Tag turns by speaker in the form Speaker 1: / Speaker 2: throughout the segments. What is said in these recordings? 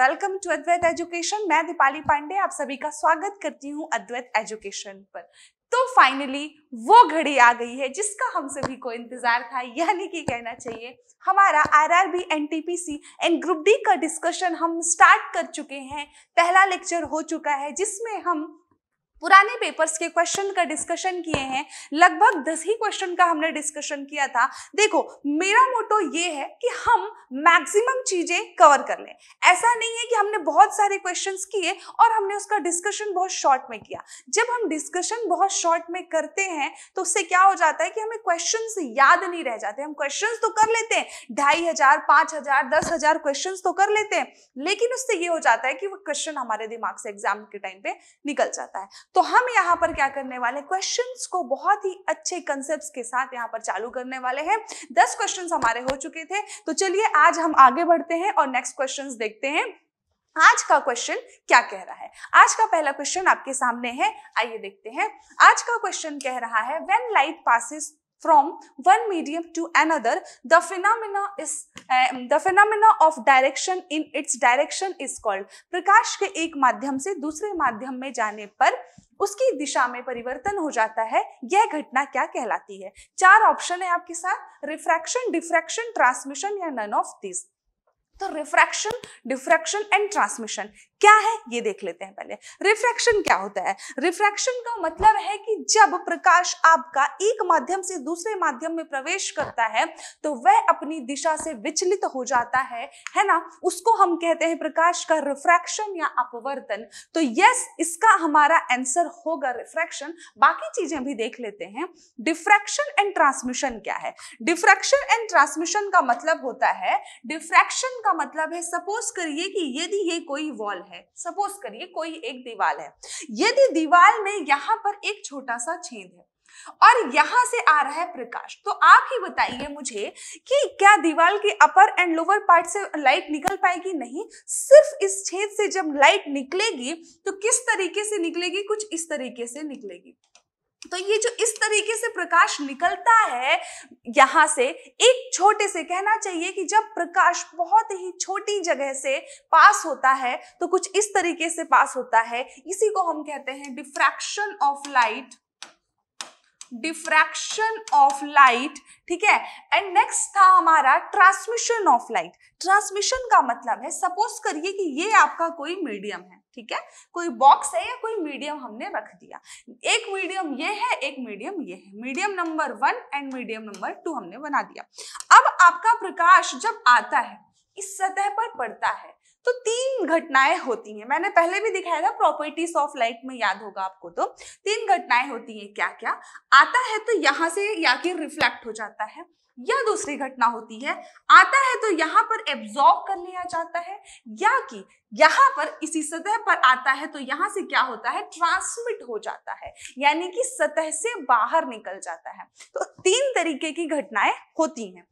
Speaker 1: Welcome to Advaita education मैं दीपाली पांडे आप सभी का स्वागत करती हूँ अद्वैत एजुकेशन पर तो फाइनली वो घड़ी आ गई है जिसका हम सभी को इंतजार था यानी कि कहना चाहिए हमारा RRB NTPC and group D का डिस्कशन हम स्टार्ट कर चुके हैं पहला लेक्चर हो चुका है जिसमें हम पुराने पेपर्स के क्वेश्चन का डिस्कशन किए हैं लगभग दस ही क्वेश्चन का हमने डिस्कशन किया था देखो मेरा मोटो ये है कि हम मैक्सिमम चीजें कवर कर लें ऐसा नहीं है कि हमने बहुत सारे क्वेश्चंस किए और हमने उसका डिस्कशन बहुत शॉर्ट में किया जब हम डिस्कशन बहुत शॉर्ट में करते हैं तो उससे क्या हो जाता है कि हमें क्वेश्चन याद नहीं रह जाते हम क्वेश्चन तो कर लेते हैं ढाई हजार पांच हजार दस हजार क्वेश्चन तो कर लेते हैं लेकिन उससे ये हो जाता है कि वो क्वेश्चन हमारे दिमाग से एग्जाम के टाइम पे निकल जाता है तो हम यहाँ पर क्या करने वाले क्वेश्चन को बहुत ही अच्छे कंसेप्ट के साथ यहाँ पर चालू करने वाले हैं दस क्वेश्चन हमारे हो चुके थे तो चलिए आज हम आगे बढ़ते हैं और नेक्स्ट क्वेश्चन देखते हैं आज का क्वेश्चन क्या कह रहा है आज का पहला क्वेश्चन आपके सामने है आइए देखते हैं आज का क्वेश्चन कह रहा है when light passes from one medium to another, the phenomena is um, the phenomena of direction in its direction is called. प्रकाश के एक माध्यम से दूसरे माध्यम में जाने पर उसकी दिशा में परिवर्तन हो जाता है यह घटना क्या कहलाती है चार ऑप्शन है आपके साथ रिफ्रैक्शन डिफ्रैक्शन ट्रांसमिशन या नन ऑफ दिस तो रिफ्रैक्शन डिफ्रैक्शन एंड ट्रांसमिशन क्या है ये देख लेते हैं पहले रिफ्रैक्शन क्या होता है रिफ्रैक्शन का मतलब है कि जब प्रकाश आपका एक माध्यम से दूसरे माध्यम में प्रवेश करता है तो वह अपनी दिशा से विचलित हो जाता है है ना उसको हम कहते हैं प्रकाश का रिफ्रैक्शन या अपवर्तन तो यस इसका हमारा आंसर होगा रिफ्रैक्शन बाकी चीजें भी देख लेते हैं डिफ्रैक्शन एंड ट्रांसमिशन क्या है डिफ्रैक्शन एंड ट्रांसमिशन का मतलब होता है डिफ्रैक्शन का मतलब है सपोज करिए कि यदि ये कोई वॉल है है सपोज करिए कोई एक दीवार है यदि दीवार में यहाँ पर एक छोटा सा छेद है और यहां से आ रहा है प्रकाश तो आप ही बताइए मुझे कि क्या दीवार के अपर एंड लोअर पार्ट से लाइट निकल पाएगी नहीं सिर्फ इस छेद से जब लाइट निकलेगी तो किस तरीके से निकलेगी कुछ इस तरीके से निकलेगी तो ये जो इस तरीके से प्रकाश निकलता है यहां से एक छोटे से कहना चाहिए कि जब प्रकाश बहुत ही छोटी जगह से पास होता है तो कुछ इस तरीके से पास होता है इसी को हम कहते हैं diffraction of light diffraction of light ठीक है एंड नेक्स्ट था हमारा ट्रांसमिशन ऑफ लाइट ट्रांसमिशन का मतलब है सपोज करिए कि ये आपका कोई मीडियम है ठीक है कोई बॉक्स है या कोई मीडियम हमने रख दिया एक मीडियम ये है एक मीडियम ये है medium number one and medium number two हमने बना दिया अब आपका प्रकाश जब आता है इस सतह पर पड़ता है तो तीन घटनाएं होती हैं मैंने पहले भी दिखाया था प्रॉपर्टीज ऑफ लाइट में याद होगा आपको तो तीन घटनाएं होती हैं क्या क्या आता है तो यहाँ से या कि रिफ्लेक्ट हो जाता है या दूसरी घटना होती है आता है तो यहाँ पर एब्जॉर्ब कर लिया जाता है या कि यहाँ पर इसी सतह पर आता है तो यहाँ से क्या होता है ट्रांसमिट हो जाता है यानी कि सतह से बाहर निकल जाता है तो तीन तरीके की घटनाएं होती हैं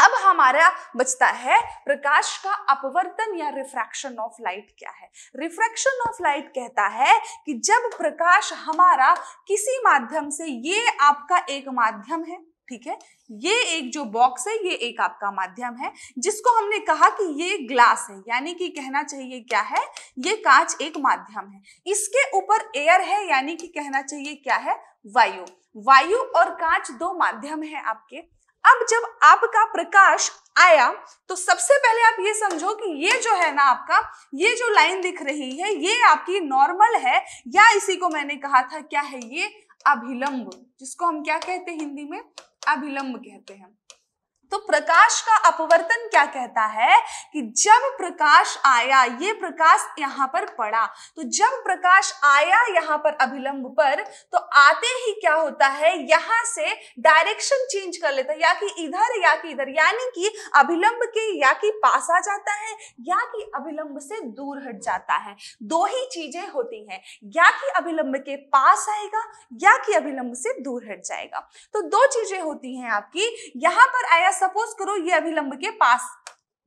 Speaker 1: अब हमारा बचता है प्रकाश का अपवर्तन या रिफ्रैक्शन ऑफ लाइट क्या है रिफ्रैक्शन ऑफ लाइट कहता है कि जब प्रकाश हमारा किसी माध्यम से ये आपका एक माध्यम है ठीक है ये एक जो बॉक्स है ये एक आपका माध्यम है जिसको हमने कहा कि ये ग्लास है यानी कि कहना चाहिए क्या है ये कांच एक माध्यम है इसके ऊपर एयर है यानी कि कहना चाहिए क्या है वायु वायु और कांच दो माध्यम है आपके अब जब आपका प्रकाश आया तो सबसे पहले आप ये समझो कि ये जो है ना आपका ये जो लाइन दिख रही है ये आपकी नॉर्मल है या इसी को मैंने कहा था क्या है ये अभिलंब जिसको हम क्या कहते हैं हिंदी में अभिलंब कहते हैं तो प्रकाश का अपवर्तन क्या कहता है कि जब प्रकाश आया ये प्रकाश यहां पर पड़ा तो जब प्रकाश आया यहां पर अभिलंब पर तो आते ही क्या होता है यहां से डायरेक्शन चेंज कर लेता है या कि इधर या कि इधर यानी कि अभिलंब के या कि पास आ जाता है या कि अभिलंब से दूर हट जाता है दो ही चीजें होती हैं या कि अभिलंब के पास आएगा या कि अभिलंब से दूर हट जाएगा तो दो चीजें होती हैं आपकी यहां पर आया सपोज करो ये अभिलंब के पास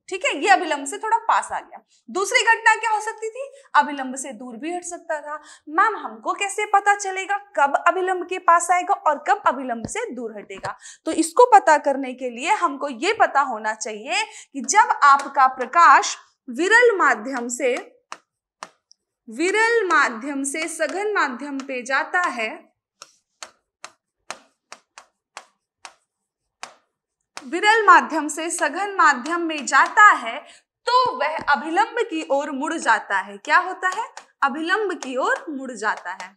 Speaker 1: ठीक है ये अभिलंब से थोड़ा पास आ गया दूसरी घटना क्या हो सकती थी अभिलंब से दूर भी हट सकता था मैम हमको कैसे पता चलेगा कब अभिलंब के पास आएगा और कब अभिलंब से दूर हटेगा तो इसको पता करने के लिए हमको ये पता होना चाहिए कि जब आपका प्रकाश विरल माध्यम से विरल माध्यम से सघन माध्यम पे जाता है विरल माध्यम से सघन माध्यम में जाता है तो वह अभिलंब की ओर मुड़ जाता है क्या होता है अभिलंब की ओर मुड़ जाता है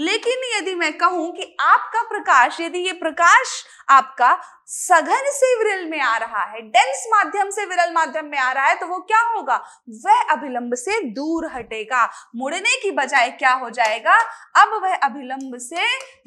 Speaker 1: लेकिन यदि मैं कहूं कि आपका प्रकाश यदि ये प्रकाश आपका सघन से विरल में आ रहा है डेंस माध्यम से विरल माध्यम में आ रहा है तो वो क्या होगा वह अभिलंब से दूर हटेगा मुड़ने की बजाय क्या हो जाएगा अब वह अभिलंब से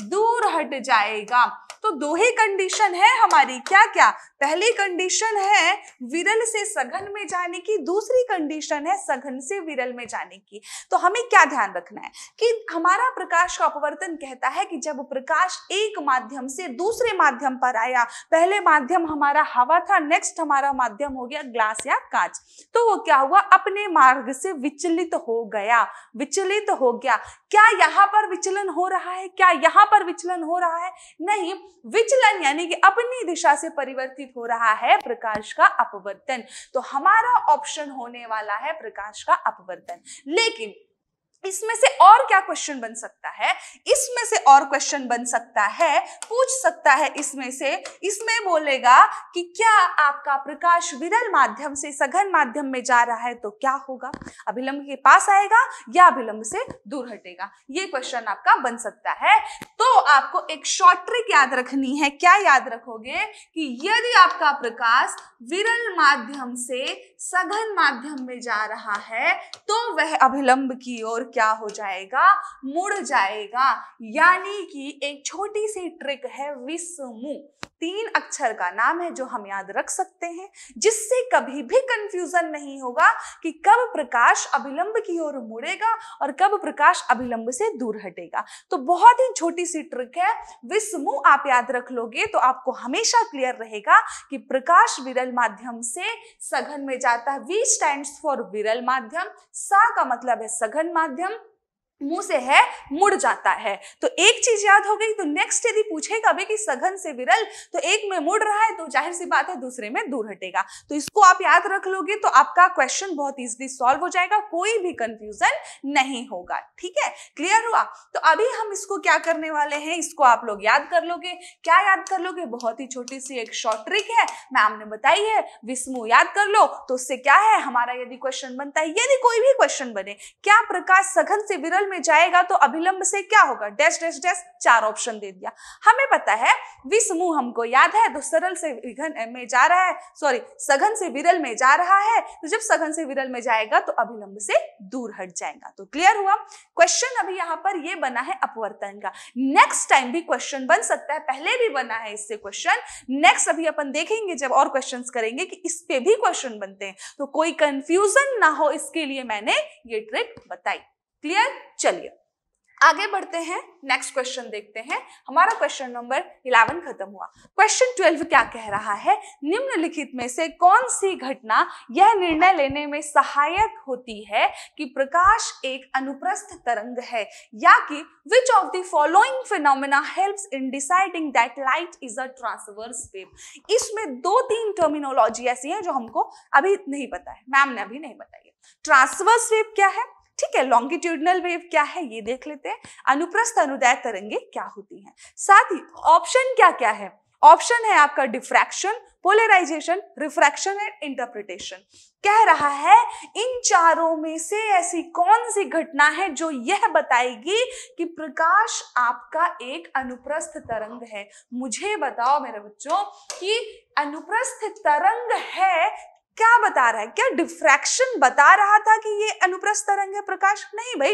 Speaker 1: दूर हट जाएगा तो दो ही कंडीशन है हमारी क्या क्या पहली कंडीशन है विरल से सघन में जाने की दूसरी कंडीशन है सघन से विरल में जाने की तो हमें क्या ध्यान रखना है कि हमारा प्रकाश का अपवर्तन कहता है कि जब प्रकाश एक माध्यम से दूसरे माध्यम पर आया पहले माध्यम हमारा हवा था नेक्स्ट हमारा माध्यम हो गया ग्लास या कांच तो वो क्या हुआ अपने मार्ग से विचलित हो गया विचलित हो गया क्या यहाँ पर विचलन हो रहा है क्या यहाँ पर विचलन हो रहा है नहीं विचलन यानी कि अपनी दिशा से परिवर्तित हो रहा है प्रकाश का अपवर्तन तो हमारा ऑप्शन होने वाला है प्रकाश का अपवर्तन लेकिन इसमें से और क्या क्वेश्चन बन सकता है इसमें से और क्वेश्चन बन सकता है पूछ सकता है इसमें से इसमें बोलेगा कि क्या आपका प्रकाश विरल माध्यम से सघन माध्यम में जा रहा है तो क्या होगा अभिलंब के पास आएगा या अभिलंब से दूर हटेगा ये क्वेश्चन आपका बन सकता है तो आपको एक शॉर्ट ट्रिक याद रखनी है क्या याद रखोगे कि यदि आपका प्रकाश विरल माध्यम से सघन माध्यम में जा रहा है तो वह अभिलंब की ओर क्या हो जाएगा मुड़ जाएगा यानी कि एक छोटी सी ट्रिक है विस्मु तीन अक्षर का नाम है जो हम याद रख सकते हैं जिससे कभी भी कंफ्यूजन नहीं होगा कि कब प्रकाश अभिलंब की ओर मुड़ेगा और कब प्रकाश अभिलंब से दूर हटेगा तो बहुत ही छोटी सी ट्रिक है विस्मु आप याद रख लोगे तो आपको हमेशा क्लियर रहेगा कि प्रकाश विरल माध्यम से सघन में जाता है वी स्टैंड फॉर विरल माध्यम सा का मतलब है सघन माध्यम മധ്യം मुंह से है मुड़ जाता है तो एक चीज याद हो गई तो नेक्स्ट यदि पूछेगा कि सघन से विरल तो एक में मुड़ रहा है तो जाहिर सी बात है दूसरे में दूर हटेगा तो इसको आप याद रख लोगे तो आपका क्वेश्चन बहुत इजीली सॉल्व हो जाएगा कोई भी कंफ्यूजन नहीं होगा ठीक है क्लियर हुआ तो अभी हम इसको क्या करने वाले हैं इसको आप लोग याद कर लोगे क्या याद कर लोगे बहुत ही छोटी सी एक शॉर्ट ट्रिक है मैम ने बताई है विस्मु याद कर लो तो उससे क्या है हमारा यदि क्वेश्चन बनता है यदि कोई भी क्वेश्चन बने क्या प्रकाश सघन से विरल पैरल में जाएगा तो अभिलंब से क्या होगा डैश डैश डैश चार ऑप्शन दे दिया हमें पता है वी समूह हमको याद है तो सरल से विघन में जा रहा है सॉरी सघन से विरल में जा रहा है तो जब सघन से विरल में जाएगा तो अभिलंब से दूर हट जाएगा तो क्लियर हुआ क्वेश्चन अभी यहाँ पर ये बना है अपवर्तन का नेक्स्ट टाइम भी क्वेश्चन बन सकता है पहले भी बना है इससे क्वेश्चन नेक्स्ट अभी अपन देखेंगे जब और क्वेश्चन करेंगे कि इस पे भी क्वेश्चन बनते हैं तो कोई कंफ्यूजन ना हो इसके लिए मैंने ये ट्रिक बताई क्लियर चलिए आगे बढ़ते हैं नेक्स्ट क्वेश्चन देखते हैं हमारा क्वेश्चन नंबर इलेवन खत्म हुआ क्वेश्चन ट्वेल्व क्या कह रहा है निम्नलिखित में से कौन सी घटना यह निर्णय लेने में सहायक होती है कि प्रकाश एक अनुप्रस्थ तरंग है या कि which of the following phenomena helps in deciding that light is a transverse wave इसमें दो तीन टर्मिनोलॉजी ऐसी है जो हमको अभी नहीं पता है मैम ने अभी नहीं बताई ट्रांसवर्स वेव क्या है ठीक है लॉन्गिट्यूडनल वेव क्या है ये देख लेते हैं अनुप्रस्थ अनुदाय तरंगे क्या होती हैं साथ ही ऑप्शन क्या क्या है ऑप्शन है आपका diffraction polarisation refraction and interpretation कह रहा है इन चारों में से ऐसी कौन सी घटना है जो यह बताएगी कि प्रकाश आपका एक अनुप्रस्थ तरंग है मुझे बताओ मेरे बच्चों कि अनुप्रस्थ तरंग है क्या बता रहा है क्या डिफ्रैक्शन बता रहा था कि ये अनुप्रस्थ तरंग है प्रकाश नहीं भाई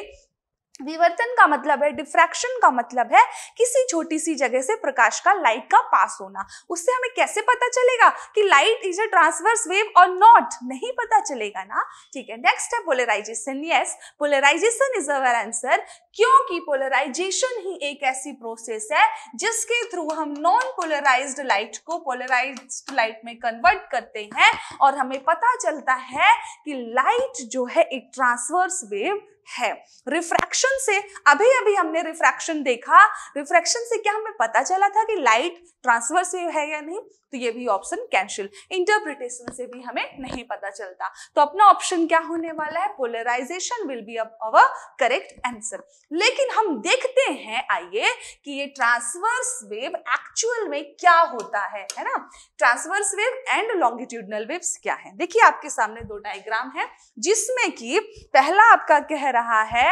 Speaker 1: विवर्तन का मतलब है डिफ्रैक्शन का मतलब है किसी छोटी सी जगह से प्रकाश का लाइट का पास होना उससे हमें कैसे पता चलेगा कि light is a transverse wave और नॉट नहीं पता चलेगा ना ठीक है नेक्स्ट है polarisation yes polarisation is our answer क्योंकि पोलराइजेशन ही एक ऐसी प्रोसेस है जिसके थ्रू हम नॉन पोलराइज लाइट को पोलराइज लाइट में कन्वर्ट करते हैं और हमें पता चलता है कि लाइट जो है एक ट्रांसवर्स वेव है रिफ्रैक्शन से अभी अभी हमने रिफ्रैक्शन देखा रिफ्रैक्शन से क्या हमें पता चला था कि लाइट ट्रांसवर्स है या नहीं तो ये भी ऑप्शन कैंसिल इंटरप्रिटेशन से भी हमें नहीं पता चलता तो अपना ऑप्शन क्या होने वाला है polarisation will be our correct answer लेकिन हम देखते हैं आइए कि ये ट्रांसवर्स वेव एक्चुअल में क्या होता है है ना transverse wave and longitudinal waves क्या है देखिए आपके सामने दो डायग्राम है जिसमें कि पहला आपका कह रहा है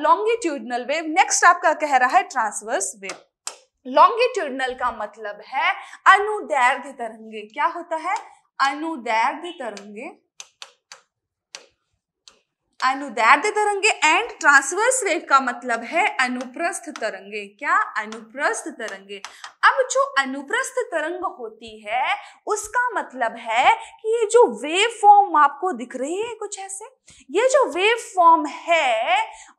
Speaker 1: लॉन्गिट्यूडनल वेव नेक्स्ट आपका कह रहा है ट्रांसवर्स वेव लॉन्गिट्यूडनल का मतलब है अनुदैर्घ्य तरंगे क्या होता है अनुदैर्घ्य तरंगे अनुदैर्ध्य तरंगे एंड ट्रांसवर्स वेव का मतलब है अनुप्रस्थ तरंगे क्या अनुप्रस्थ तरंगे अब जो अनुप्रस्थ तरंग होती है उसका मतलब है कि ये जो वेव फॉर्म आपको दिख रही है कुछ ऐसे ये जो वेव फॉर्म है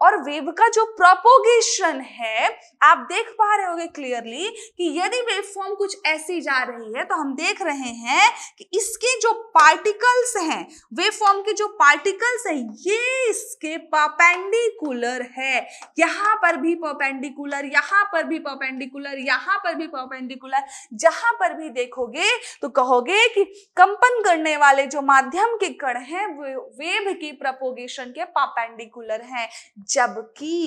Speaker 1: और वेव का जो प्रोपोगेशन है आप देख पा रहे होंगे क्लियरली कि यदि वेव फॉर्म कुछ ऐसी जा रही है तो हम देख रहे हैं कि इसके जो पार्टिकल्स हैं वेव फॉर्म के जो पार्टिकल्स हैं ये इसके परपेंडिकुलर है यहां पर भी पॉपेंडिकुलर यहां पर भी पॉपेंडिकुलर यहां पर भी पॉपेंडिकुलर जहां पर भी देखोगे तो कहोगे कि कंपन करने वाले जो माध्यम के कण हैं वे वेव के प्रपोगेशन के पॉपेंडिकुलर हैं जबकि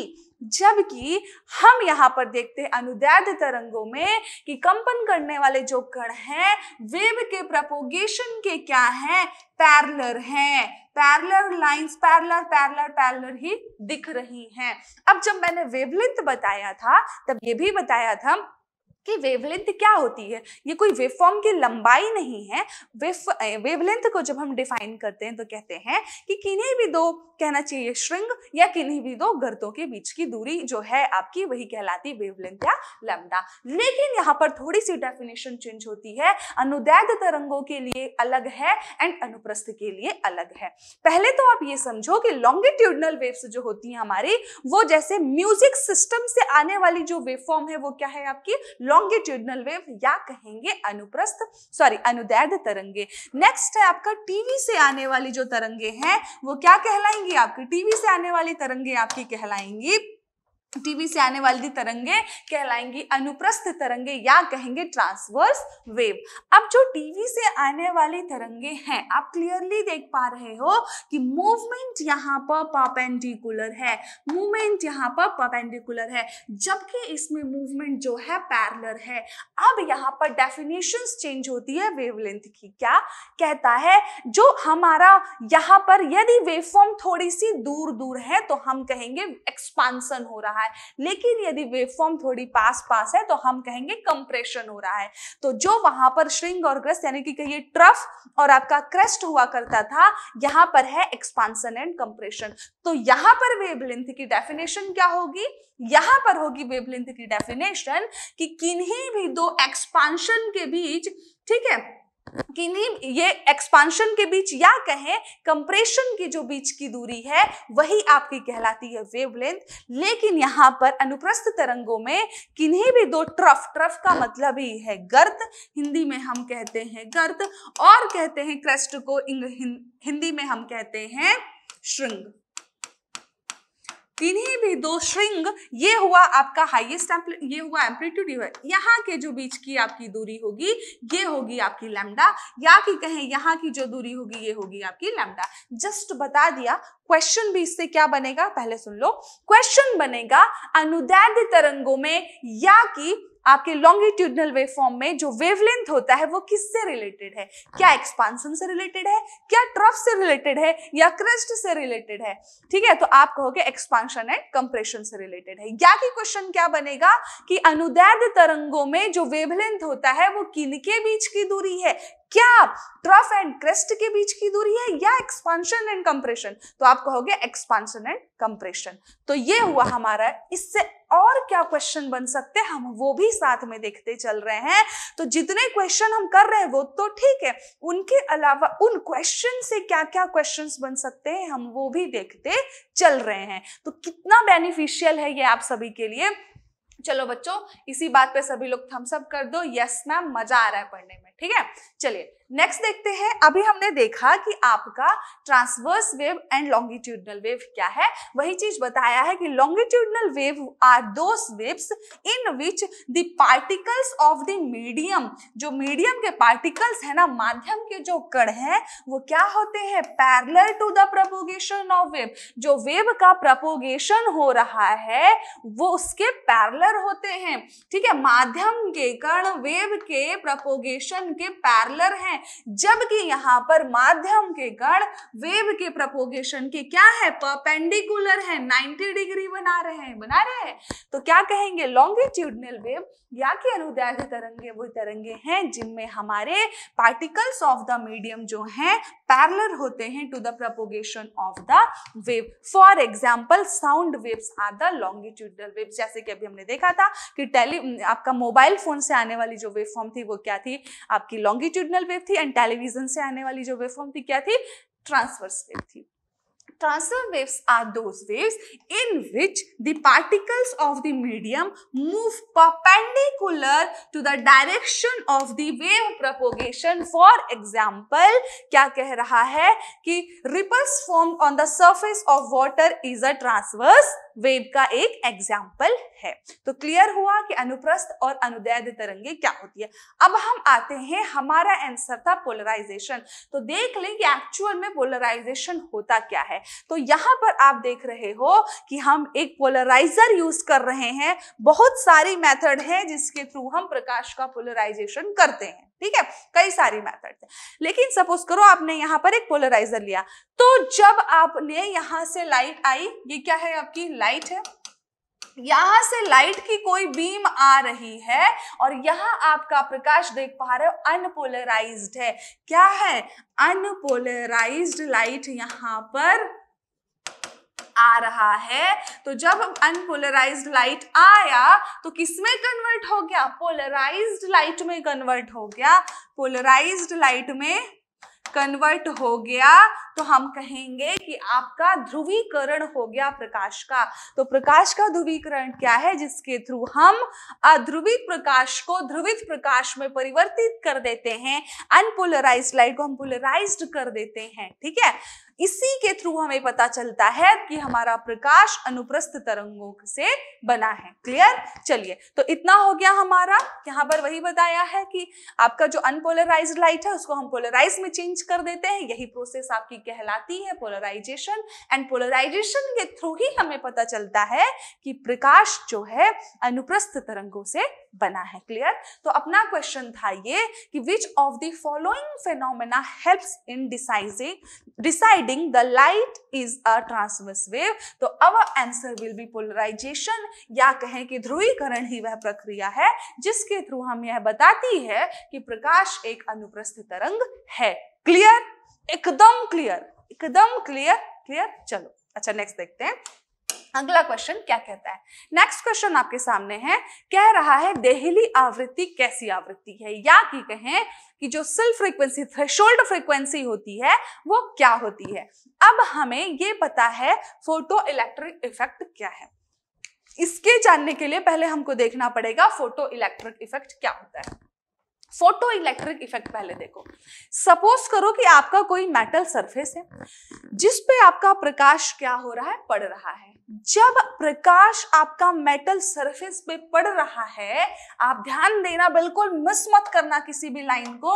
Speaker 1: जबकि हम यहाँ पर देखते हैं अनुदैध तरंगों में कि कंपन करने वाले जो कण हैं वेव के प्रपोगेशन के क्या हैं पैरलर हैं parallel lines parallel parallel parallel ही दिख रही हैं अब जब मैंने वेवलेंथ बताया था तब ये भी बताया था कि वेवलेंथ क्या होती है ये कोई वेवफॉर्म की लंबाई नहीं है वेव वेवलेंथ को जब हम डिफाइन करते हैं तो कहते हैं कि किन्हीं भी दो कहना चाहिए श्रृंग या किन्हीं भी दो गर्तों के बीच की दूरी जो है आपकी वही कहलाती वेवलेंथ या लंबा लेकिन यहाँ पर थोड़ी सी डेफिनेशन चेंज होती है अनुदैध तरंगों के लिए अलग है एंड अनुप्रस्थ के लिए अलग है पहले तो आप ये समझो कि लॉन्गिट्यूडनल वेव्स जो होती हैं हमारी वो जैसे म्यूजिक सिस्टम से आने वाली जो वेवफॉर्म है वो क्या है आपकी लॉन्गिट्यूडनल वेव या कहेंगे अनुप्रस्थ सॉरी अनुदैर्ध तरंगे नेक्स्ट है आपका टीवी से आने वाली जो तरंगे हैं वो क्या कहलाएंगी आपकी टीवी से आने वाली तरंगे आपकी कहलाएंगी टीवी से आने वाली तरंगे कहलाएंगी अनुप्रस्थ तरंगे या कहेंगे ट्रांसवर्स वेव अब जो टीवी से आने वाली तरंगे हैं आप क्लियरली देख पा रहे हो कि मूवमेंट यहाँ पर परपेंडिकुलर है मूवमेंट यहाँ पर परपेंडिकुलर है जबकि इसमें मूवमेंट जो है पैरलर है अब यहाँ पर डेफिनेशन चेंज होती है वेवलेंथ की क्या कहता है जो हमारा यहाँ पर यदि वेव थोड़ी सी दूर दूर है तो हम कहेंगे एक्सपांसन हो रहा है है लेकिन यदि वेवफॉर्म थोड़ी पास पास है तो हम कहेंगे कंप्रेशन हो रहा है तो जो वहां पर श्रिंग और ग्रस्त यानी कि कहिए ट्रफ और आपका क्रेस्ट हुआ करता था यहां पर है एक्सपांसन एंड कंप्रेशन तो यहां पर वेवलेंथ की डेफिनेशन क्या होगी यहां पर होगी वेवलेंथ की डेफिनेशन कि किन्हीं भी दो एक्सपांशन के बीच ठीक है नहीं ये एक्सपांशन के बीच या कहें कंप्रेशन की जो बीच की दूरी है वही आपकी कहलाती है वेवलेंथ लेकिन यहां पर अनुप्रस्थ तरंगों में किन्हीं भी दो ट्रफ ट्रफ का मतलब ही है गर्द हिंदी में हम कहते हैं गर्द और कहते हैं क्रेस्ट को हिंदी में हम कहते हैं श्रृंग किन्हीं भी दो श्रृंग ये हुआ आपका हाईएस्ट ये हुआ एम्पलीट्यूड यहाँ के जो बीच की आपकी दूरी होगी ये होगी आपकी लैमडा या कि कहें यहाँ की जो दूरी होगी ये होगी आपकी लैमडा जस्ट बता दिया क्वेश्चन भी इससे क्या बनेगा पहले सुन लो क्वेश्चन बनेगा अनुदैध तरंगों में या कि आपके लॉन्गिट्यूडनल वेव फॉर्म में जो वेवलेंथ होता है वो किससे रिलेटेड है क्या एक्सपांसन से रिलेटेड है क्या ट्रफ से रिलेटेड है या क्रस्ट से रिलेटेड है ठीक है तो आप कहोगे एक्सपांशन एंड कंप्रेशन से रिलेटेड है या कि क्वेश्चन क्या बनेगा कि अनुदैर्ध तरंगों में जो वेवलेंथ होता है वो किनके बीच की दूरी है क्या ट्रफ एंड क्रेस्ट के बीच की दूरी है या एक्सपांशन एंड कंप्रेशन तो आप कहोगे एक्सपांशन एंड कंप्रेशन तो ये हुआ हमारा इससे और क्या क्वेश्चन बन सकते हैं हम वो भी साथ में देखते चल रहे हैं तो जितने क्वेश्चन हम कर रहे हैं वो तो ठीक है उनके अलावा उन क्वेश्चन से क्या क्या क्वेश्चंस बन सकते हैं हम वो भी देखते चल रहे हैं तो कितना बेनिफिशियल है ये आप सभी के लिए चलो बच्चों इसी बात पे सभी लोग थम्सअप कर दो यस मैम मजा आ रहा है पढ़ने में ठीक है चलिए नेक्स्ट देखते हैं अभी हमने देखा कि आपका transverse wave and longitudinal wave क्या है वही चीज बताया है कि longitudinal wave are those waves in which the particles of the medium जो मीडियम के पार्टिकल्स है ना माध्यम के जो कण हैं वो क्या होते हैं parallel to the propagation of wave जो वेव का प्रपोगेशन हो रहा है वो उसके पैरलर होते हैं ठीक है माध्यम के कण वेव के प्रपोगेशन डायरेक्शन के पैरलर हैं जबकि यहाँ पर माध्यम के कण वेव के प्रपोगेशन के क्या है परपेंडिकुलर है 90 डिग्री बना रहे हैं बना रहे हैं तो क्या कहेंगे लॉन्गिट्यूडनल वेव या कि अनुदैर्घ तरंगे वो तरंगे हैं जिनमें हमारे पार्टिकल्स ऑफ द मीडियम जो हैं पैरलर होते हैं to the propagation of the wave for example sound waves are the longitudinal wave जैसे कि अभी हमने देखा था कि टेली आपका मोबाइल फोन से आने वाली जो वेव फॉर्म थी वो क्या थी आपकी लॉन्गिट्यूडनल वेव थी एंड टेलीविजन से आने वाली जो वेव फॉर्म थी क्या थी ट्रांसवर्स वेव थी transfer waves are those waves in which the particles of the medium move perpendicular to the direction of the wave propagation for example क्या कह रहा है कि ripples form on the surface of water is a transverse wave का एक example है तो clear हुआ कि अनुप्रस्थ और अनुदैध तरंगे क्या होती है अब हम आते हैं हमारा आंसर था पोलराइजेशन तो देख लें कि एक्चुअल में पोलराइजेशन होता क्या है तो यहाँ पर आप देख रहे हो कि हम एक पोलराइजर यूज कर रहे हैं बहुत सारी मेथड है जिसके थ्रू हम प्रकाश का पोलराइजेशन करते हैं ठीक है कई सारी मेथड है लेकिन सपोज करो आपने यहाँ पर एक पोलराइजर लिया तो जब आपने यहां से लाइट आई ये क्या है आपकी लाइट है यहां से लाइट की कोई बीम आ रही है और यहां आपका प्रकाश देख पा रहे हो अनपोलराइज्ड है क्या है अनपोलराइज्ड लाइट यहां पर आ रहा है तो जब अनपोलराइज लाइट आया तो किस में कन्वर्ट हो गया पोलराइज लाइट में कन्वर्ट हो गया पोलराइज लाइट में कन्वर्ट हो गया तो हम कहेंगे कि आपका ध्रुवीकरण हो गया प्रकाश का तो प्रकाश का ध्रुवीकरण क्या है जिसके थ्रू हम अध्रुवित प्रकाश को ध्रुवित प्रकाश में परिवर्तित कर देते हैं अनपोलराइज लाइट को हम पोलराइज कर देते हैं ठीक है इसी के थ्रू हमें पता चलता है कि हमारा प्रकाश अनुप्रस्थ तरंगों से बना है क्लियर चलिए तो इतना हो गया हमारा यहाँ पर वही बताया है कि आपका जो अनपोलराइज लाइट है उसको हम पोलराइज में चेंज कर देते हैं यही प्रोसेस आपकी कहलाती है पोलराइजेशन एंड पोलराइजेशन के थ्रू ही हमें पता चलता है कि प्रकाश जो है अनुप्रस्थ तरंगों से बना है क्लियर तो अपना क्वेश्चन था ये कि which of the following phenomena helps in deciding decide providing the light is a transverse wave तो our answer will be polarization या कहें कि ध्रुवीकरण ही वह प्रक्रिया है जिसके थ्रू हम यह बताती है कि प्रकाश एक अनुप्रस्थ तरंग है क्लियर एकदम क्लियर एकदम क्लियर क्लियर चलो अच्छा नेक्स्ट देखते हैं अगला क्वेश्चन क्या कहता है नेक्स्ट क्वेश्चन आपके सामने है कह रहा है देहली आवृत्ति कैसी आवृत्ति है या कि कहें कि जो सिल फ्रीक्वेंसी थ्रेशोल्ड फ्रीक्वेंसी होती है वो क्या होती है अब हमें ये पता है फोटो इलेक्ट्रिक इफेक्ट क्या है इसके जानने के लिए पहले हमको देखना पड़ेगा फोटो इलेक्ट्रिक इफेक्ट क्या होता है फोटो इलेक्ट्रिक इफेक्ट पहले देखो सपोज करो कि आपका कोई मेटल सरफेस है जिस पे आपका प्रकाश क्या हो रहा है पड़ रहा है जब प्रकाश आपका मेटल सरफेस पे पड़ रहा है आप ध्यान देना बिल्कुल मिस मत करना किसी भी लाइन को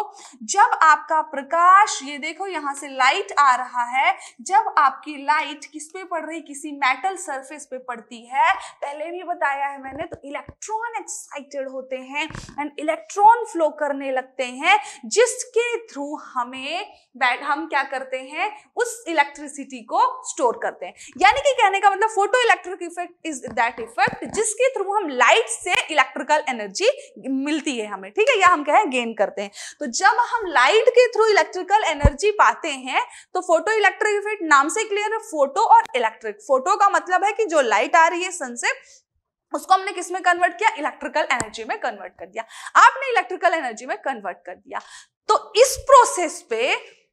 Speaker 1: जब आपका प्रकाश ये देखो यहां से लाइट आ रहा है जब आपकी लाइट किस पे पड़ रही किसी मेटल सरफेस पे पड़ती है पहले भी बताया है मैंने तो इलेक्ट्रॉन एक्साइटेड होते हैं एंड इलेक्ट्रॉन फ्लो करने लगते हैं जिसके थ्रू हमें हम क्या करते हैं उस इलेक्ट्रिसिटी को स्टोर करते हैं यानी कि कहने का मतलब photo electric effect is that effect जिसके थ्रू हम लाइट से इलेक्ट्रिकल एनर्जी मिलती है हमें ठीक है या हम कहें गेन करते हैं तो जब हम लाइट के थ्रू इलेक्ट्रिकल एनर्जी पाते हैं तो फोटो इलेक्ट्रिक इफेक्ट नाम से क्लियर है फोटो और इलेक्ट्रिक फोटो का मतलब है कि जो लाइट आ रही है सन से उसको हमने किस में कन्वर्ट किया इलेक्ट्रिकल एनर्जी में कन्वर्ट कर दिया आपने इलेक्ट्रिकल एनर्जी में कन्वर्ट कर दिया तो इस प्रोसेस पे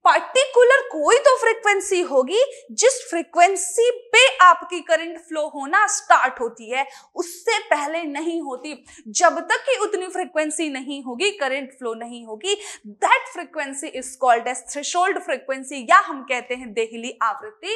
Speaker 1: पर्टिकुलर कोई तो फ्रीक्वेंसी होगी जिस फ्रीक्वेंसी पे आपकी करंट फ्लो होना स्टार्ट होती है उससे पहले नहीं होती जब तक कि उतनी फ्रीक्वेंसी नहीं होगी करंट फ्लो नहीं होगी that frequency is called as threshold frequency या हम कहते हैं देहली आवृत्ति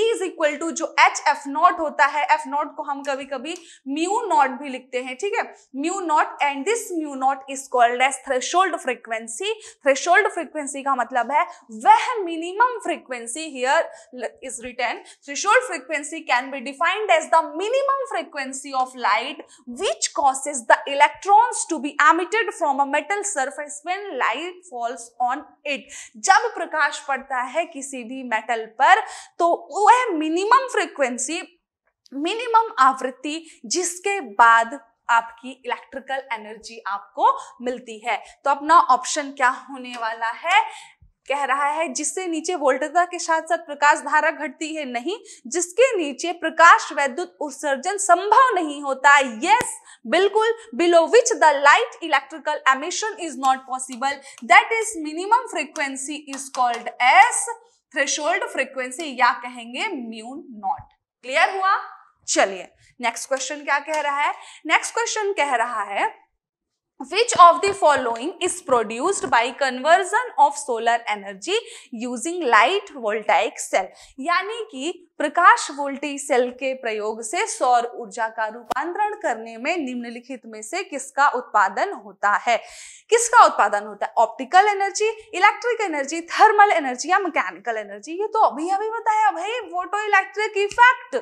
Speaker 1: इज इक्वल टू जो एच एफ नॉट होता है एफ नॉट को हम कभी कभी म्यू नॉट भी लिखते हैं ठीक है mu naught and this mu naught is called as threshold frequency threshold frequency का मतलब है वह minimum frequency here is written threshold frequency can be defined as the minimum frequency of light which causes the electrons to be emitted from a metal surface when light falls on it जब प्रकाश पड़ता है किसी भी metal पर तो वह minimum frequency minimum आवृत्ति जिसके बाद आपकी इलेक्ट्रिकल एनर्जी आपको मिलती है तो अपना ऑप्शन क्या होने वाला है कह रहा है जिससे नीचे वोल्टता के साथ साथ प्रकाश धारा घटती है नहीं जिसके नीचे प्रकाश वैद्युत उत्सर्जन संभव नहीं होता यस बिल्कुल below which the light electrical emission is not possible that is minimum frequency is called as threshold frequency या कहेंगे म्यू नॉट क्लियर हुआ चलिए नेक्स्ट क्वेश्चन क्या कह रहा है नेक्स्ट क्वेश्चन कह रहा है Which of the following is produced by conversion of solar energy using light voltaic cell? यानी कि प्रकाश वोल्टी सेल के प्रयोग से सौर ऊर्जा का रूपांतरण करने में निम्नलिखित में से किसका उत्पादन होता है किसका उत्पादन होता है optical energy electric energy thermal energy या मैकेनिकल एनर्जी ये तो अभी अभी बताया भाई फोटो इलेक्ट्रिक इफेक्ट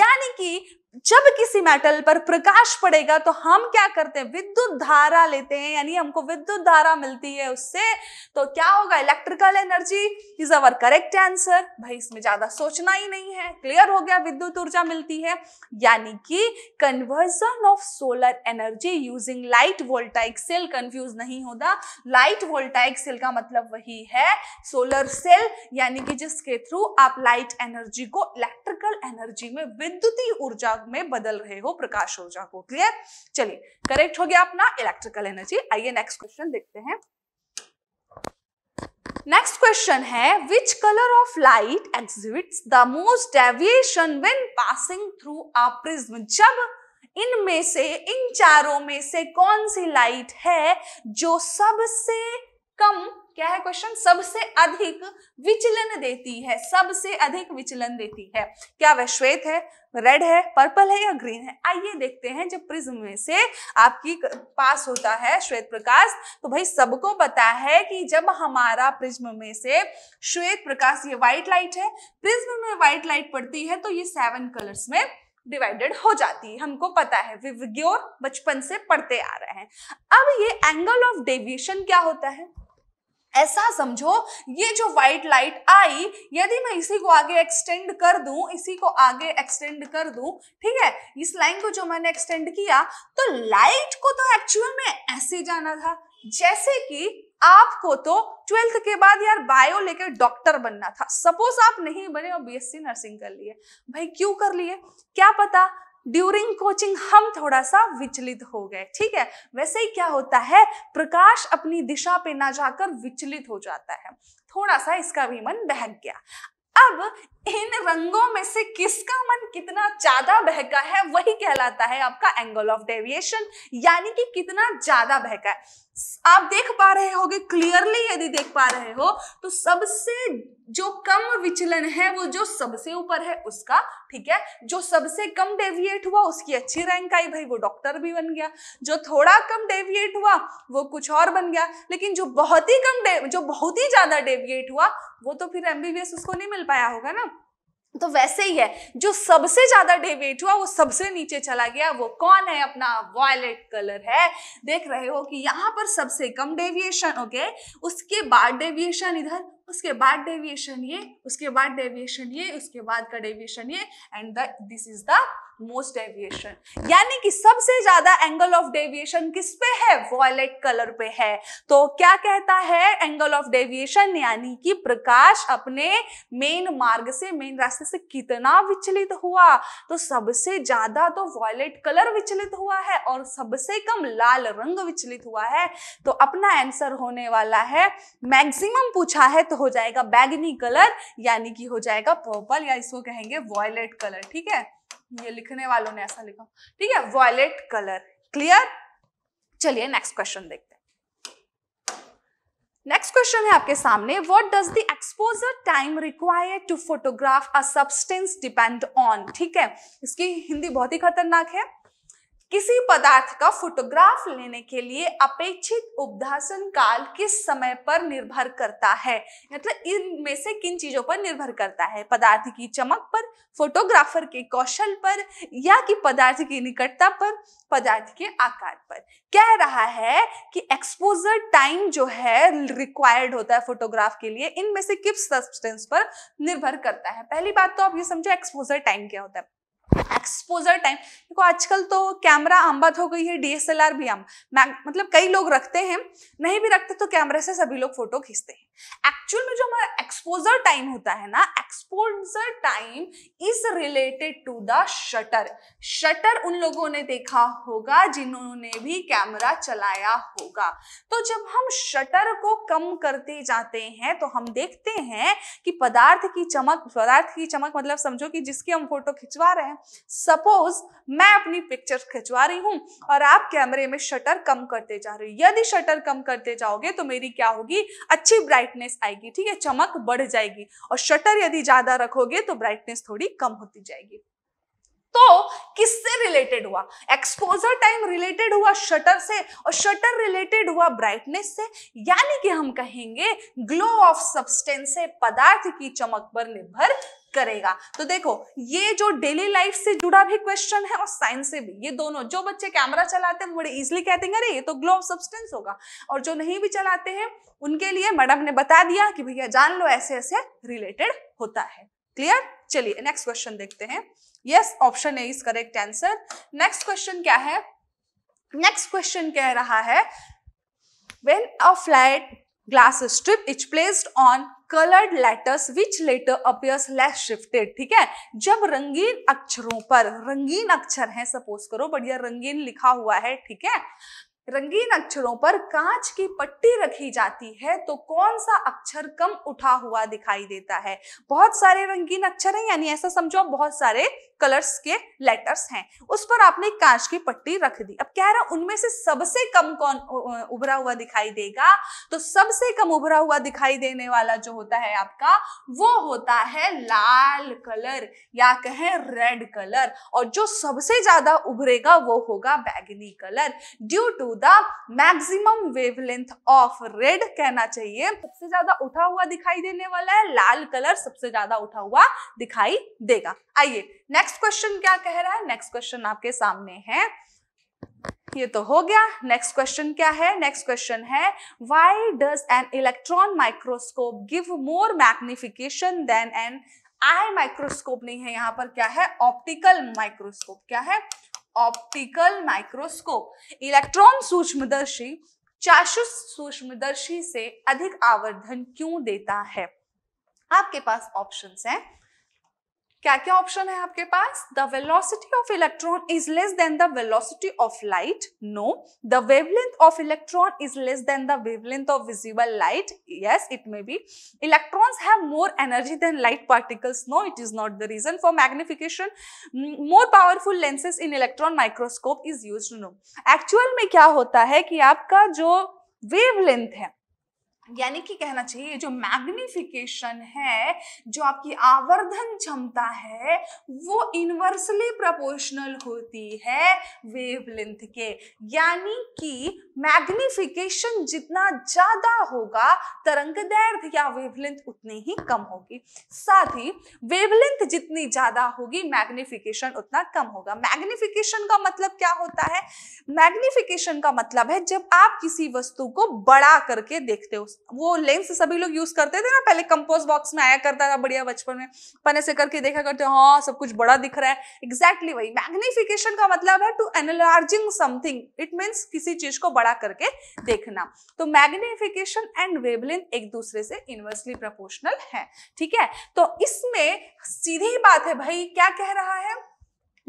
Speaker 1: यानी कि जब किसी मेटल पर प्रकाश पड़ेगा तो हम क्या करते हैं विद्युत धारा लेते हैं यानी हमको विद्युत धारा मिलती है उससे तो क्या होगा electrical energy is our correct answer भाई इसमें ज्यादा सोचना ही नहीं नहीं है क्लियर हो गया विद्युत ऊर्जा मिलती है यानी कि conversion of solar energy using light voltaic cell confuse नहीं होता लाइट वोल्टाइक सेल का मतलब वही है सोलर सेल यानी कि जिसके थ्रू आप लाइट एनर्जी को इलेक्ट्रिकल एनर्जी में विद्युतीय ऊर्जा में बदल रहे हो प्रकाश ऊर्जा को क्लियर चलिए करेक्ट हो गया अपना इलेक्ट्रिकल एनर्जी आइए नेक्स्ट क्वेश्चन देखते हैं नेक्स्ट क्वेश्चन है which colour of light exhibit the most deviation when passing through a prism जब इनमें से इन चारों में से कौन सी लाइट है जो सबसे कम क्या है क्वेश्चन सबसे अधिक विचलन देती है सबसे अधिक विचलन देती है क्या वह श्वेत है रेड है पर्पल है या ग्रीन है आइए देखते हैं जब प्रिज्म में से आपकी पास होता है श्वेत प्रकाश तो भाई सबको पता है कि जब हमारा प्रिज्म में से श्वेत प्रकाश ये व्हाइट लाइट है प्रिज्म में व्हाइट लाइट पड़ती है तो ये सेवन कलर्स में डिवाइडेड हो जाती है हमको पता है विविग्योर बचपन से पढ़ते आ रहे हैं अब ये एंगल ऑफ डेविएशन क्या होता है ऐसा समझो ये जो व्हाइट लाइट आई यदि मैं इसी को आगे एक्सटेंड कर दूं इसी को आगे एक्सटेंड कर दूं ठीक है इस लाइन को जो मैंने एक्सटेंड किया तो लाइट को तो एक्चुअल में ऐसे जाना था जैसे कि आपको तो ट्वेल्थ के बाद यार बायो लेकर डॉक्टर बनना था सपोज आप नहीं बने और बीएससी नर्सिंग कर लिए भाई क्यों कर लिए क्या पता ड्यूरिंग कोचिंग हम थोड़ा सा विचलित हो गए ठीक है वैसे ही क्या होता है प्रकाश अपनी दिशा पे ना जाकर विचलित हो जाता है थोड़ा सा इसका भी मन बहक गया अब इन रंगों में से किसका मन कितना ज्यादा बहका है वही कहलाता है आपका एंगल ऑफ डेविएशन यानी कि कितना ज्यादा बहका है आप देख पा रहे होगे क्लियरली यदि देख पा रहे हो तो सबसे जो कम विचलन है वो जो सबसे ऊपर है उसका ठीक है जो सबसे कम डेविएट हुआ उसकी अच्छी रैंक आई भाई वो डॉक्टर भी बन गया जो थोड़ा कम डेविएट हुआ वो कुछ और बन गया लेकिन जो बहुत ही कम जो बहुत ही ज्यादा डेविएट हुआ वो तो फिर एमबीबीएस उसको नहीं मिल पाया होगा ना तो वैसे ही है जो सबसे ज्यादा डेविएट हुआ वो सबसे नीचे चला गया वो कौन है अपना वॉयलेट कलर है देख रहे हो कि यहाँ पर सबसे कम डेविएशन ओके उसके बाद डेविएशन इधर उसके बाद डेविएशन ये उसके बाद डेविएशन ये उसके बाद का डेविएशन ये and this is the most deviation यानी कि सबसे ज्यादा एंगल ऑफ डेविएशन किस पे है वॉयलेट कलर पे है तो क्या कहता है एंगल ऑफ डेविएशन यानी कि प्रकाश अपने मेन मार्ग से मेन रास्ते से कितना विचलित हुआ तो सबसे ज्यादा तो वॉयलेट कलर विचलित हुआ है और सबसे कम लाल रंग विचलित हुआ है तो अपना आंसर होने वाला है मैक्सिमम पूछा है तो हो जाएगा बैगनी कलर यानी कि हो जाएगा पर्पल या इसको कहेंगे वॉयलेट कलर ठीक है ये लिखने वालों ने ऐसा लिखा ठीक है वॉयलेट कलर क्लियर चलिए नेक्स्ट क्वेश्चन देखते हैं नेक्स्ट क्वेश्चन है आपके सामने what does the exposure time required to photograph a substance depend on ठीक है इसकी हिंदी बहुत ही खतरनाक है किसी पदार्थ का फोटोग्राफ लेने के लिए अपेक्षित उपधासन काल किस समय पर निर्भर करता है मतलब इनमें से किन चीजों पर निर्भर करता है पदार्थ की चमक पर फोटोग्राफर के कौशल पर या कि पदार्थ की निकटता पर पदार्थ के आकार पर कह रहा है कि एक्सपोजर टाइम जो है रिक्वायर्ड होता है फोटोग्राफ के लिए इनमें से किस सब्सटेंस पर निर्भर करता है पहली बात तो आप ये समझो एक्सपोजर टाइम क्या होता है एक्सपोजर टाइम देखो आजकल तो कैमरा आम बात हो गई है डीएसएलआर भी आम मतलब कई लोग रखते हैं नहीं भी रखते तो कैमरे से सभी लोग फोटो खींचते हैं एक्चुअल में जो हमारा एक्सपोजर टाइम होता है ना exposure time is related to the shutter shutter उन लोगों ने देखा होगा जिन्होंने भी कैमरा चलाया होगा तो जब हम शटर को कम करते जाते हैं तो हम देखते हैं कि पदार्थ की चमक पदार्थ की चमक मतलब समझो कि जिसकी हम फोटो खिंचवा रहे हैं सपोज मैं अपनी पिक्चर खिंचवा रही हूं और आप कैमरे में शटर कम करते जा रहे हो यदि शटर कम करते जाओगे तो मेरी क्या होगी अच्छी ब्राइटनेस आएगी ठीक है चमक बढ़ जाएगी और शटर यदि ज्यादा रखोगे तो ब्राइटनेस थोड़ी कम होती जाएगी तो किससे रिलेटेड हुआ एक्सपोजर टाइम रिलेटेड हुआ शटर से और शटर रिलेटेड हुआ ब्राइटनेस से यानी कि हम कहेंगे ग्लो ऑफ सब्सटेंस से पदार्थ की चमक पर निर्भर करेगा तो देखो ये जो डेली लाइफ से जुड़ा भी क्वेश्चन है और साइंस से भी ये दोनों जो बच्चे कैमरा चलाते हैं बड़े इजिली कहते हैं अरे ये तो ग्लो ऑफ सब्सटेंस होगा और जो नहीं भी चलाते हैं उनके लिए मैडम ने बता दिया कि भैया जान लो ऐसे ऐसे रिलेटेड होता है क्लियर चलिए नेक्स्ट क्वेश्चन देखते हैं yes option A is correct answer next question क्या है नेक्स्ट क्वेश्चन कह रहा है when a flat glass strip is placed on coloured letters which letter appears less shifted ठीक है जब रंगीन अक्षरों पर रंगीन अक्षर है सपोज करो बढ़िया रंगीन लिखा हुआ है ठीक है रंगीन अक्षरों पर कांच की पट्टी रखी जाती है तो कौन सा अक्षर कम उठा हुआ दिखाई देता है बहुत सारे रंगीन अक्षर हैं यानी ऐसा समझो बहुत सारे कलर्स के लेटर्स हैं उस पर आपने कांच की पट्टी रख दी अब कह रहा उनमें से सबसे कम कौन उभरा हुआ दिखाई देगा तो सबसे कम उभरा हुआ दिखाई देने वाला जो होता है आपका वो होता है लाल कलर या कहें रेड कलर और जो सबसे ज्यादा उभरेगा वो होगा बैगनी colour due to the maximum wavelength of red कहना चाहिए सबसे ज्यादा उठा हुआ दिखाई देने वाला है लाल कलर सबसे ज्यादा उठा हुआ दिखाई देगा आइए नेक्स्ट क्वेश्चन क्या कह रहा है नेक्स्ट क्वेश्चन आपके सामने है ये तो हो गया नेक्स्ट क्वेश्चन क्या है नेक्स्ट क्वेश्चन है why does an electron microscope give more magnification than an eye microscope नहीं है यहां पर क्या है ऑप्टिकल माइक्रोस्कोप क्या है ऑप्टिकल माइक्रोस्कोप इलेक्ट्रॉन सूक्ष्मदर्शी चाशु सूक्ष्मदर्शी से अधिक आवर्धन क्यों देता है आपके पास ऑप्शंस हैं क्या क्या ऑप्शन है आपके पास the velocity of electron is less than the velocity of light no the wavelength of electron is less than the wavelength of visible light yes it may be electrons have more energy than light particles no it is not the reason for magnification more powerful lenses in electron microscope is use no actual में क्या होता है कि आपका जो wavelength है यानी कि कहना चाहिए जो मैग्निफिकेशन है जो आपकी आवर्धन क्षमता है वो इनवर्सली प्रोपोर्शनल होती है वेवलेंथ के यानी कि मैग्निफिकेशन जितना ज्यादा होगा तरंग दैर्घ्य या वेवलेंथ उतनी ही कम होगी साथ ही वेवलेंथ जितनी ज्यादा होगी मैग्निफिकेशन उतना कम होगा मैग्निफिकेशन का मतलब क्या होता है मैग्निफिकेशन का मतलब है जब आप किसी वस्तु को बड़ा करके देखते हो वो लेंस सभी लोग यूज करते थे ना पहले कंपोज बॉक्स में आया करता था बढ़िया बचपन में पने से करके देखा करते हाँ सब कुछ बड़ा दिख रहा है एग्जैक्टली exactly वही मैग्निफिकेशन का मतलब है to enlarging something it means किसी चीज को बड़ा करके देखना तो मैग्निफिकेशन एंड वेबलिन एक दूसरे से इनवर्सली प्रपोर्शनल है ठीक है तो इसमें सीधी बात है भाई क्या कह रहा है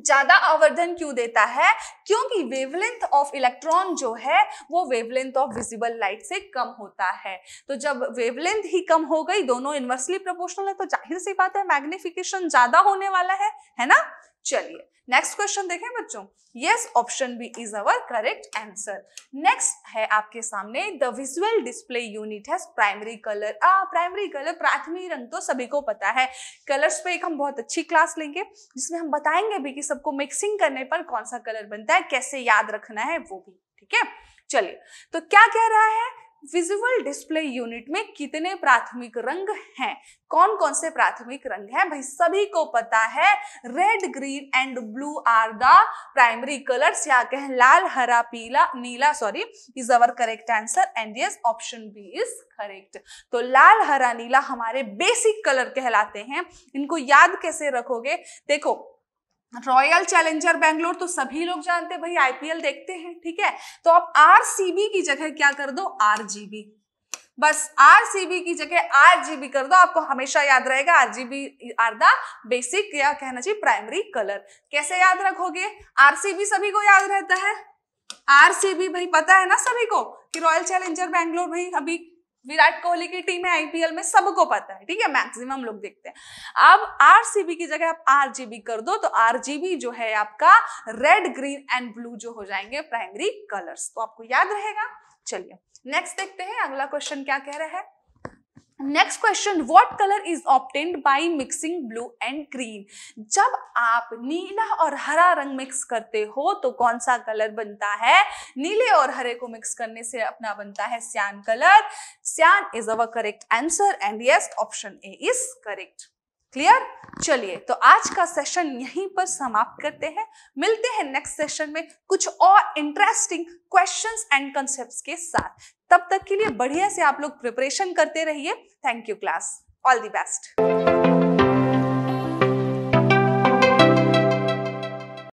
Speaker 1: ज्यादा आवर्धन क्यों देता है क्योंकि वेवलेंथ ऑफ इलेक्ट्रॉन जो है वो वेवलेंथ ऑफ विजिबल लाइट से कम होता है तो जब वेवलेंथ ही कम हो गई दोनों इन्वर्सली प्रोपोर्शनल है तो जाहिर सी बात है मैग्निफिकेशन ज्यादा होने वाला है है ना चलिए नेक्स्ट क्वेश्चन देखें बच्चों yes option B is our correct answer next है आपके सामने द विजुअल डिस्प्ले यूनिट है primary colour ah primary colour प्राथमिक रंग तो सभी को पता है कलर्स पे एक हम बहुत अच्छी क्लास लेंगे जिसमें हम बताएंगे भी कि सबको मिक्सिंग करने पर कौन सा कलर बनता है कैसे याद रखना है वो भी ठीक है चलिए तो क्या कह रहा है विजुअल डिस्प्ले यूनिट में कितने प्राथमिक रंग हैं कौन कौन से प्राथमिक रंग हैं भाई सभी को पता है red green and blue are the primary colours या कहें लाल हरा पीला नीला sorry is our correct answer and yes option B is correct तो लाल हरा नीला हमारे बेसिक कलर कहलाते हैं इनको याद कैसे रखोगे देखो रॉयल चैलेंजर बैंगलोर तो सभी लोग जानते हैं भाई आईपीएल देखते हैं ठीक है तो आप आरसीबी की जगह क्या कर दो आरजीबी बस आरसीबी की जगह आरजीबी कर दो आपको हमेशा याद रहेगा आरजीबी आर द बेसिक या कहना चाहिए प्राइमरी कलर कैसे याद रखोगे आरसीबी सभी को याद रहता है आरसीबी भाई पता है ना सभी को कि रॉयल चैलेंजर बैंगलोर भाई अभी विराट कोहली की टीम है आईपीएल में सबको पता है ठीक है मैक्सिमम लोग देखते हैं अब आरसीबी की जगह आप आरजीबी कर दो तो आरजीबी जो है आपका रेड ग्रीन एंड ब्लू जो हो जाएंगे प्राइमरी कलर्स तो आपको याद रहेगा चलिए नेक्स्ट देखते हैं अगला क्वेश्चन क्या कह रहा है next question what colour is obtained by mixing blue and green जब आप नीला और हरा रंग मिक्स करते हो तो कौन सा कलर बनता है नीले और हरे को मिक्स करने से अपना बनता है cyan colour cyan is our correct answer and yes option A is correct clear चलिए तो आज का सेशन यहीं पर समाप्त करते हैं मिलते हैं नेक्स्ट सेशन में कुछ और इंटरेस्टिंग क्वेश्चंस एंड कॉन्सेप्ट्स के साथ तब तक के लिए बढ़िया से आप लोग प्रिपरेशन करते रहिए thank you class all the best